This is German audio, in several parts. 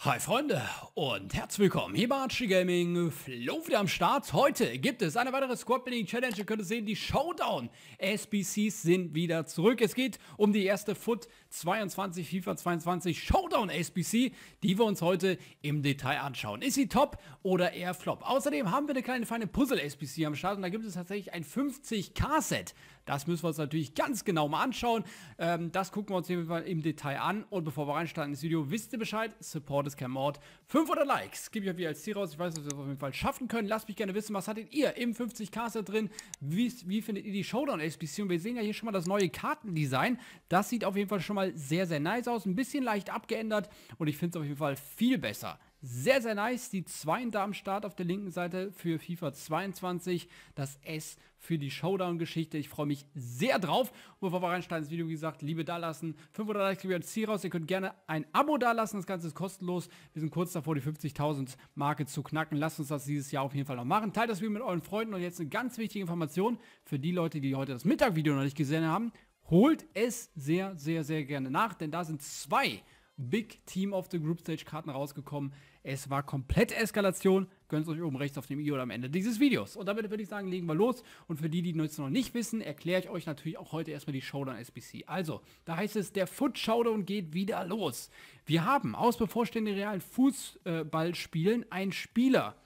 Hi Freunde und herzlich willkommen hier bei Archie Gaming. Flo wieder am Start. Heute gibt es eine weitere Squad Building Challenge. Ihr könnt es sehen, die Showdown SBCs sind wieder zurück. Es geht um die erste Foot 22 FIFA 22 Showdown SBC, die wir uns heute im Detail anschauen. Ist sie top oder eher flop? Außerdem haben wir eine kleine feine Puzzle SBC am Start und da gibt es tatsächlich ein 50k Set. Das müssen wir uns natürlich ganz genau mal anschauen. Ähm, das gucken wir uns jedenfalls im Detail an. Und bevor wir reinstarten ins Video, wisst ihr Bescheid, Support ist kein Mord. 500 Likes gebe ich euch wieder als Ziel raus. Ich weiß, dass wir es auf jeden Fall schaffen können. Lasst mich gerne wissen, was hattet ihr im 50k set drin? Wie, wie findet ihr die showdown Und Wir sehen ja hier schon mal das neue Kartendesign. Das sieht auf jeden Fall schon mal sehr, sehr nice aus. Ein bisschen leicht abgeändert und ich finde es auf jeden Fall viel besser. Sehr, sehr nice. Die 2 da am Start auf der linken Seite für FIFA 22. Das S für die Showdown-Geschichte. Ich freue mich sehr drauf. Und bevor wir reinsteigen, das Video, wie gesagt, Liebe dalassen. 500 Likes, Liebe Ziel raus. Ihr könnt gerne ein Abo dalassen. Das Ganze ist kostenlos. Wir sind kurz davor, die 50.000 Marke zu knacken. Lasst uns das dieses Jahr auf jeden Fall noch machen. Teilt das Video mit euren Freunden. Und jetzt eine ganz wichtige Information für die Leute, die heute das Mittagvideo noch nicht gesehen haben. Holt es sehr, sehr, sehr gerne nach, denn da sind zwei Big Team of the Group Stage Karten rausgekommen. Es war komplette Eskalation. Gönnt es euch oben rechts auf dem i oder am Ende dieses Videos. Und damit würde ich sagen, legen wir los. Und für die, die es noch nicht wissen, erkläre ich euch natürlich auch heute erstmal die Showdown SBC. Also, da heißt es, der Foot Showdown geht wieder los. Wir haben aus bevorstehenden realen Fußballspielen einen Spieler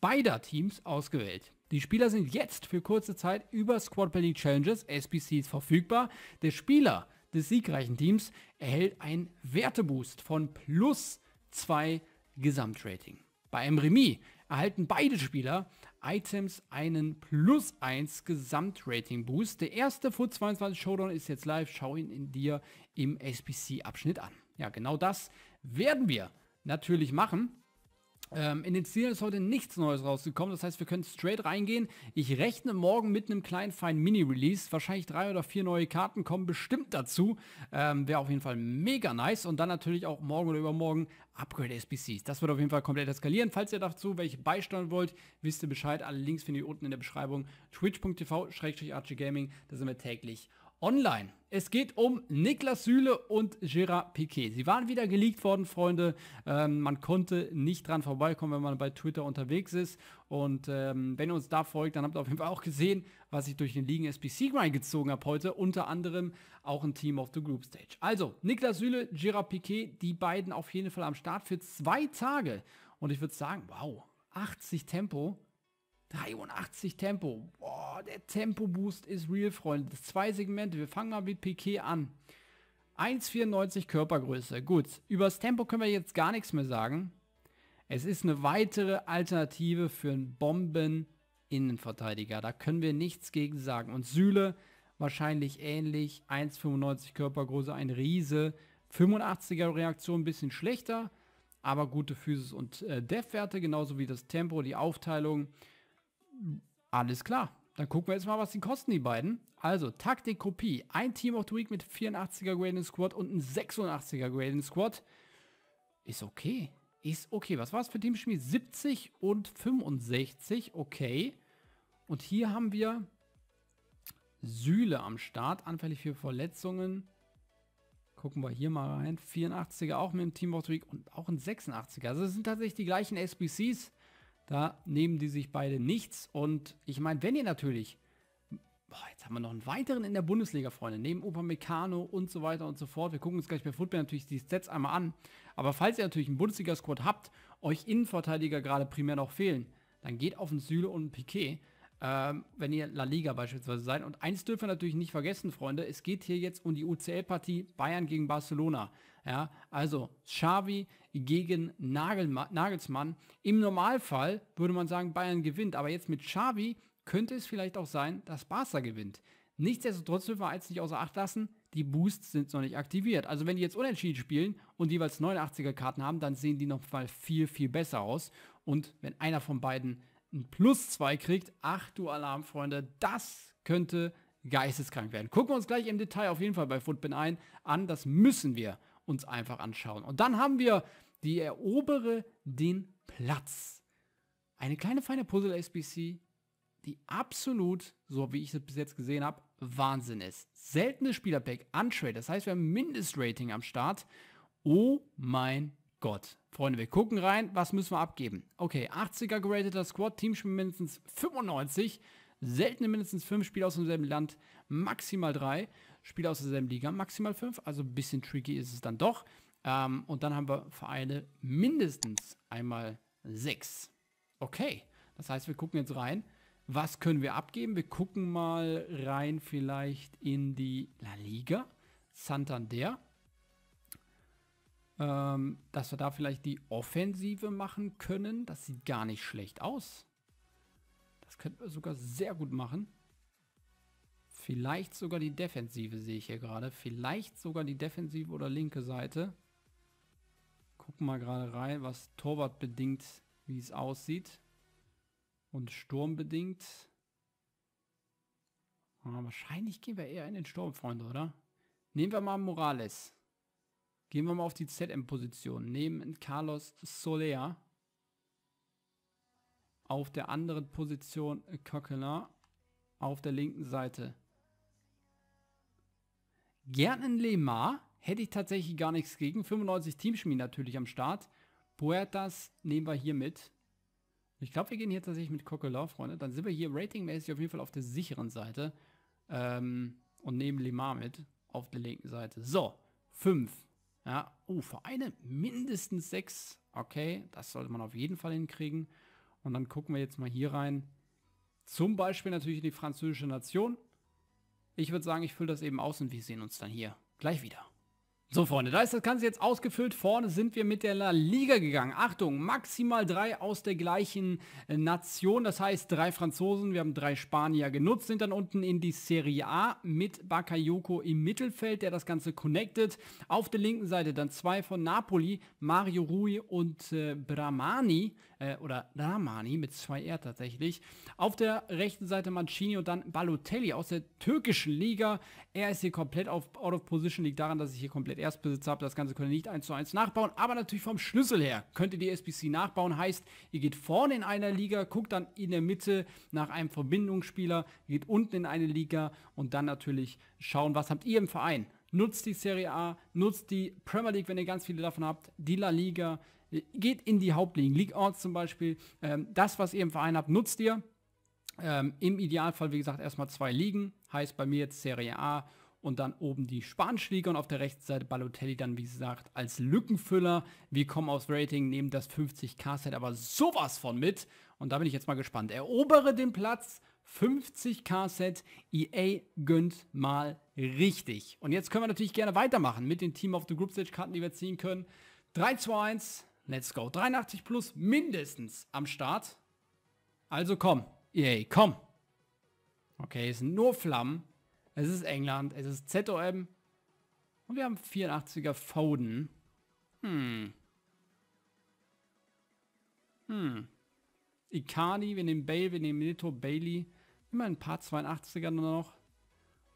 beider Teams ausgewählt. Die Spieler sind jetzt für kurze Zeit über Squad Building Challenges, SBCs verfügbar. Der Spieler des siegreichen Teams erhält einen Werteboost von plus 2 Gesamtrating. Bei einem Remis erhalten beide Spieler Items einen plus 1 Gesamtrating Boost. Der erste Foot 22 Showdown ist jetzt live. Schau ihn in dir im SPC Abschnitt an. Ja, genau das werden wir natürlich machen. Ähm, in den Zielen ist heute nichts Neues rausgekommen, das heißt, wir können straight reingehen. Ich rechne morgen mit einem kleinen, feinen Mini-Release. Wahrscheinlich drei oder vier neue Karten kommen bestimmt dazu. Ähm, Wäre auf jeden Fall mega nice. Und dann natürlich auch morgen oder übermorgen Upgrade SBCs. Das wird auf jeden Fall komplett eskalieren. Falls ihr dazu welche beisteuern wollt, wisst ihr Bescheid. Alle Links findet ihr unten in der Beschreibung. twitch.tv-archiegaming, da sind wir täglich online. Es geht um Niklas Süle und Gerard Piquet. Sie waren wieder geleakt worden, Freunde. Ähm, man konnte nicht dran vorbeikommen, wenn man bei Twitter unterwegs ist. Und ähm, wenn ihr uns da folgt, dann habt ihr auf jeden Fall auch gesehen, was ich durch den Ligen SBC Grind gezogen habe heute. Unter anderem auch ein Team of the Group Stage. Also, Niklas Süle, Gerard Piquet, die beiden auf jeden Fall am Start für zwei Tage. Und ich würde sagen, wow, 80 Tempo 83 Tempo. Boah, der Tempo-Boost ist real, Freunde. Das zwei Segmente. Wir fangen mal mit Piquet an. 1,94 Körpergröße. Gut, übers Tempo können wir jetzt gar nichts mehr sagen. Es ist eine weitere Alternative für einen Bomben-Innenverteidiger. Da können wir nichts gegen sagen. Und Sühle wahrscheinlich ähnlich. 1,95 Körpergröße, ein Riese. 85er Reaktion ein bisschen schlechter, aber gute Physis und äh, Def-Werte, genauso wie das Tempo, die Aufteilung. Alles klar. Dann gucken wir jetzt mal, was die kosten, die beiden. Also, Taktik Kopie. Ein Team of the Week mit 84er Graden Squad und ein 86er Graden Squad. Ist okay. Ist okay. Was war es für Team Schmied? 70 und 65. Okay. Und hier haben wir Sühle am Start. Anfällig für Verletzungen. Gucken wir hier mal rein. 84er auch mit dem Team of the Week und auch ein 86er. Also, es sind tatsächlich die gleichen SBCs. Da nehmen die sich beide nichts. Und ich meine, wenn ihr natürlich, boah, jetzt haben wir noch einen weiteren in der Bundesliga, Freunde, neben Opa Meccano und so weiter und so fort. Wir gucken uns gleich bei Football natürlich die Sets einmal an. Aber falls ihr natürlich einen Bundesliga-Squad habt, euch Innenverteidiger gerade primär noch fehlen, dann geht auf den Süle und Piquet. Ähm, wenn ihr La Liga beispielsweise seid. Und eins dürfen wir natürlich nicht vergessen, Freunde, es geht hier jetzt um die UCL-Partie Bayern gegen Barcelona. Ja, also Xavi gegen Nagelsmann. Im Normalfall würde man sagen, Bayern gewinnt, aber jetzt mit Xavi könnte es vielleicht auch sein, dass Barca gewinnt. Nichtsdestotrotz dürfen wir eins nicht außer Acht lassen, die Boosts sind noch nicht aktiviert. Also wenn die jetzt unentschieden spielen und jeweils 89er Karten haben, dann sehen die nochmal viel, viel besser aus. Und wenn einer von beiden ein Plus 2 kriegt, ach du Alarmfreunde, das könnte geisteskrank werden. Gucken wir uns gleich im Detail auf jeden Fall bei Footbin ein an, das müssen wir uns einfach anschauen. Und dann haben wir die Erobere den Platz. Eine kleine feine Puzzle-SBC, die absolut, so wie ich es bis jetzt gesehen habe, Wahnsinn ist. Seltenes Spielerpack, Untrade, das heißt, wir haben Mindestrating am Start. Oh mein Gott. Freunde, wir gucken rein, was müssen wir abgeben? Okay, 80er gerateter Squad, Teamspiel mindestens 95, seltene mindestens 5 Spieler aus demselben Land, maximal 3. Spieler aus derselben Liga maximal fünf, also ein bisschen tricky ist es dann doch. Ähm, und dann haben wir Vereine mindestens einmal sechs. Okay, das heißt, wir gucken jetzt rein. Was können wir abgeben? Wir gucken mal rein vielleicht in die La Liga, Santander. Ähm, dass wir da vielleicht die Offensive machen können. Das sieht gar nicht schlecht aus. Das könnten wir sogar sehr gut machen. Vielleicht sogar die Defensive sehe ich hier gerade. Vielleicht sogar die Defensive oder linke Seite. Gucken mal gerade rein, was Torwart bedingt, wie es aussieht. Und Sturm bedingt. Ja, ah, wahrscheinlich gehen wir eher in den Sturm, Freunde, oder? Nehmen wir mal Morales. Gehen wir mal auf die ZM-Position. Nehmen Carlos Soler. Auf der anderen Position Coquelin. Auf der linken Seite Gerten Lemar hätte ich tatsächlich gar nichts gegen. 95 Teamschmied natürlich am Start. Puertas nehmen wir hier mit. Ich glaube, wir gehen hier tatsächlich mit Coquelin, Freunde. Dann sind wir hier ratingmäßig auf jeden Fall auf der sicheren Seite. Ähm, und nehmen Lemar mit auf der linken Seite. So, 5. Ja, oh, Vereine mindestens 6. Okay, das sollte man auf jeden Fall hinkriegen. Und dann gucken wir jetzt mal hier rein. Zum Beispiel natürlich in die französische Nation. Ich würde sagen, ich fülle das eben aus und wir sehen uns dann hier gleich wieder. So Freunde, da ist das Ganze jetzt ausgefüllt. Vorne sind wir mit der La Liga gegangen. Achtung, maximal drei aus der gleichen äh, Nation. Das heißt drei Franzosen, wir haben drei Spanier genutzt, sind dann unten in die Serie A mit Bakayoko im Mittelfeld, der das Ganze connected. Auf der linken Seite dann zwei von Napoli, Mario Rui und äh, Bramani, äh, oder Ramani mit zwei R tatsächlich. Auf der rechten Seite Mancini und dann Balotelli aus der türkischen Liga. Er ist hier komplett auf Out of Position, liegt daran, dass ich hier komplett Erstbesitzer, habt das Ganze könnt ihr nicht eins zu eins nachbauen, aber natürlich vom Schlüssel her könnt ihr die SBC nachbauen. Heißt, ihr geht vorne in einer Liga, guckt dann in der Mitte nach einem Verbindungsspieler, geht unten in eine Liga und dann natürlich schauen, was habt ihr im Verein. Nutzt die Serie A, nutzt die Premier League, wenn ihr ganz viele davon habt, die La Liga, geht in die Hauptligen, League Orts zum Beispiel. Ähm, das, was ihr im Verein habt, nutzt ihr. Ähm, Im Idealfall, wie gesagt, erstmal zwei Ligen. Heißt bei mir jetzt Serie A und dann oben die Spanschläger und auf der rechten Seite Balotelli dann, wie gesagt, als Lückenfüller. Wir kommen aufs Rating, nehmen das 50k-Set aber sowas von mit und da bin ich jetzt mal gespannt. Erobere den Platz, 50k-Set, EA gönnt mal richtig. Und jetzt können wir natürlich gerne weitermachen mit den Team of the Group Stage-Karten, die wir ziehen können. 3, 2, 1, let's go. 83 plus mindestens am Start. Also komm, EA, komm. Okay, es sind nur Flammen. Es ist England, es ist ZOM. Und wir haben 84er Foden. Hm. Hm. Icardi, wir nehmen Bale, wir nehmen Neto, Bailey. Immer ein paar 82er noch.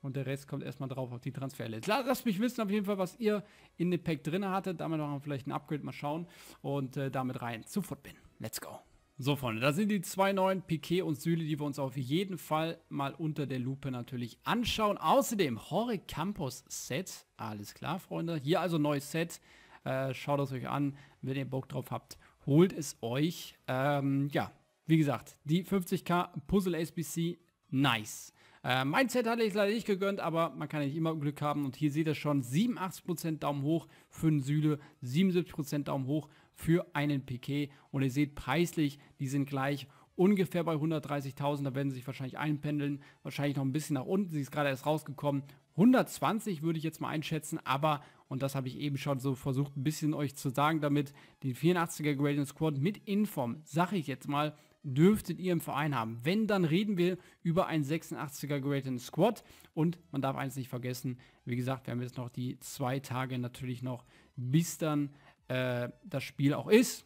Und der Rest kommt erstmal drauf auf die Transferliste. Lasst mich wissen auf jeden Fall, was ihr in dem Pack drin hattet. Damit machen wir vielleicht ein Upgrade, mal schauen. Und äh, damit rein zu Footbin. Let's go. So, Freunde, da sind die zwei neuen Piquet und Süle, die wir uns auf jeden Fall mal unter der Lupe natürlich anschauen. Außerdem Hore Campos Set. Alles klar, Freunde. Hier also neues Set. Äh, schaut es euch an. Wenn ihr Bock drauf habt, holt es euch. Ähm, ja, wie gesagt, die 50k Puzzle SBC, nice. Äh, mein Set hatte ich leider nicht gegönnt, aber man kann nicht immer Glück haben. Und hier seht ihr schon, 87% Daumen hoch für den Süle, 77% Daumen hoch für einen Piquet. Und ihr seht preislich, die sind gleich ungefähr bei 130.000. Da werden sie sich wahrscheinlich einpendeln, wahrscheinlich noch ein bisschen nach unten. Sie ist gerade erst rausgekommen. 120 würde ich jetzt mal einschätzen, aber, und das habe ich eben schon so versucht, ein bisschen euch zu sagen damit, den 84er Gradient Squad mit Inform, sage ich jetzt mal, dürftet ihr im Verein haben. Wenn, dann reden wir über einen 86er Gradient Squad und man darf eins nicht vergessen, wie gesagt, wir haben jetzt noch die zwei Tage natürlich noch, bis dann äh, das Spiel auch ist.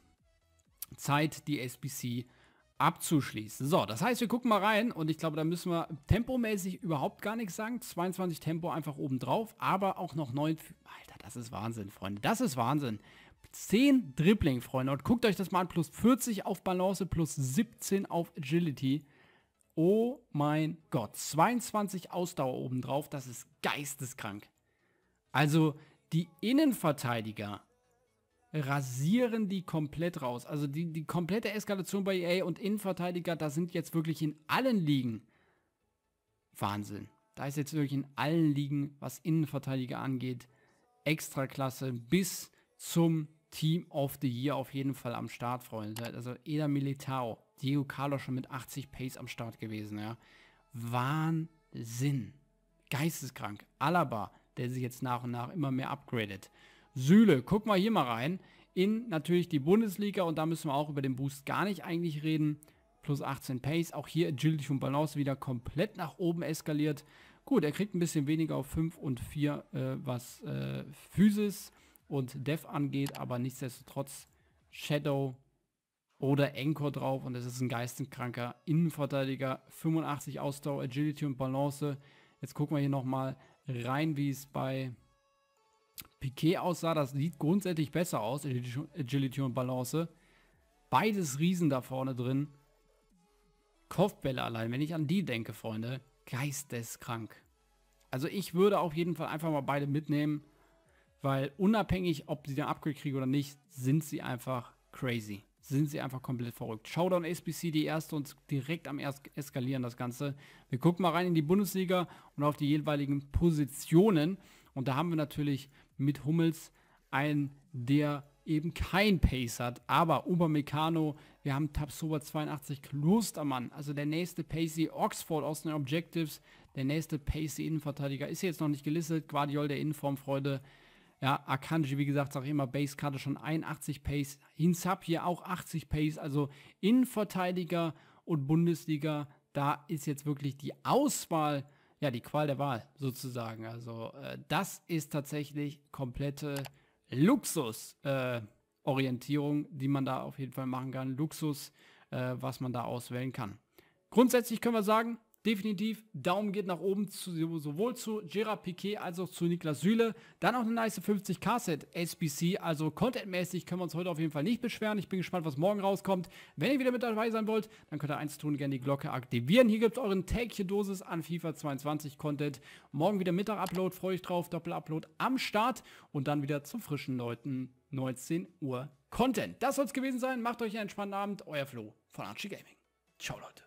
Zeit, die SBC abzuschließen. So, das heißt, wir gucken mal rein und ich glaube, da müssen wir tempomäßig überhaupt gar nichts sagen. 22 Tempo einfach oben drauf, aber auch noch 9... Alter, das ist Wahnsinn, Freunde. Das ist Wahnsinn. 10 Dribbling, Freunde. Und guckt euch das mal an. Plus 40 auf Balance, plus 17 auf Agility. Oh mein Gott. 22 Ausdauer obendrauf, Das ist geisteskrank. Also, die Innenverteidiger rasieren die komplett raus. Also die, die komplette Eskalation bei EA und Innenverteidiger, da sind jetzt wirklich in allen Ligen Wahnsinn. Da ist jetzt wirklich in allen Ligen, was Innenverteidiger angeht, Extraklasse bis zum Team of the Year auf jeden Fall am Start, Freunde. Also Eda Militao, Diego Carlos schon mit 80 Pace am Start gewesen, ja. Wahnsinn. Geisteskrank. Alaba, der sich jetzt nach und nach immer mehr upgradet. Süle. guck mal hier mal rein. In natürlich die Bundesliga und da müssen wir auch über den Boost gar nicht eigentlich reden. Plus 18 Pace, auch hier Agility und Balance wieder komplett nach oben eskaliert. Gut, er kriegt ein bisschen weniger auf 5 und 4, äh, was äh, Physis und Dev angeht, aber nichtsdestotrotz Shadow oder Anchor drauf und es ist ein geistenkranker Innenverteidiger. 85 Ausdauer, Agility und Balance. Jetzt gucken wir hier nochmal rein, wie es bei Piquet aussah das sieht grundsätzlich besser aus, Agility und Balance. Beides Riesen da vorne drin. Kopfbälle allein, wenn ich an die denke, Freunde, geisteskrank. Also ich würde auf jeden Fall einfach mal beide mitnehmen, weil unabhängig, ob sie den Upgrade kriegen oder nicht, sind sie einfach crazy. Sind sie einfach komplett verrückt. Showdown SBC, die erste und direkt am erst eskalieren das Ganze. Wir gucken mal rein in die Bundesliga und auf die jeweiligen Positionen. Und da haben wir natürlich mit Hummels einen, der eben kein Pace hat. Aber Obermecano, wir haben Tabsober 82, Klostermann, also der nächste Pacey, Oxford aus den Objectives, der nächste Pacey Innenverteidiger, ist jetzt noch nicht gelistet, Guardiol der Innenformfreude, ja, Akanji, wie gesagt, sag ich immer, Basekarte schon 81 Pace, Hinsab hier auch 80 Pace, also Innenverteidiger und Bundesliga, da ist jetzt wirklich die Auswahl ja, die Qual der Wahl sozusagen. Also äh, das ist tatsächlich komplette Luxus-Orientierung, äh, die man da auf jeden Fall machen kann. Luxus, äh, was man da auswählen kann. Grundsätzlich können wir sagen, definitiv Daumen geht nach oben zu, sowohl zu Gerard Piquet als auch zu Niklas Süle. Dann auch eine nice 50k-Set SBC. Also contentmäßig können wir uns heute auf jeden Fall nicht beschweren. Ich bin gespannt, was morgen rauskommt. Wenn ihr wieder mit dabei sein wollt, dann könnt ihr eins tun, gerne die Glocke aktivieren. Hier gibt es euren tägliche Dosis an FIFA 22 Content. Morgen wieder Mittag-Upload, freue ich drauf. Doppel-Upload am Start und dann wieder zu frischen Leuten 19 Uhr Content. Das soll es gewesen sein. Macht euch einen entspannten Abend. Euer Flo von Archie Gaming. Ciao, Leute.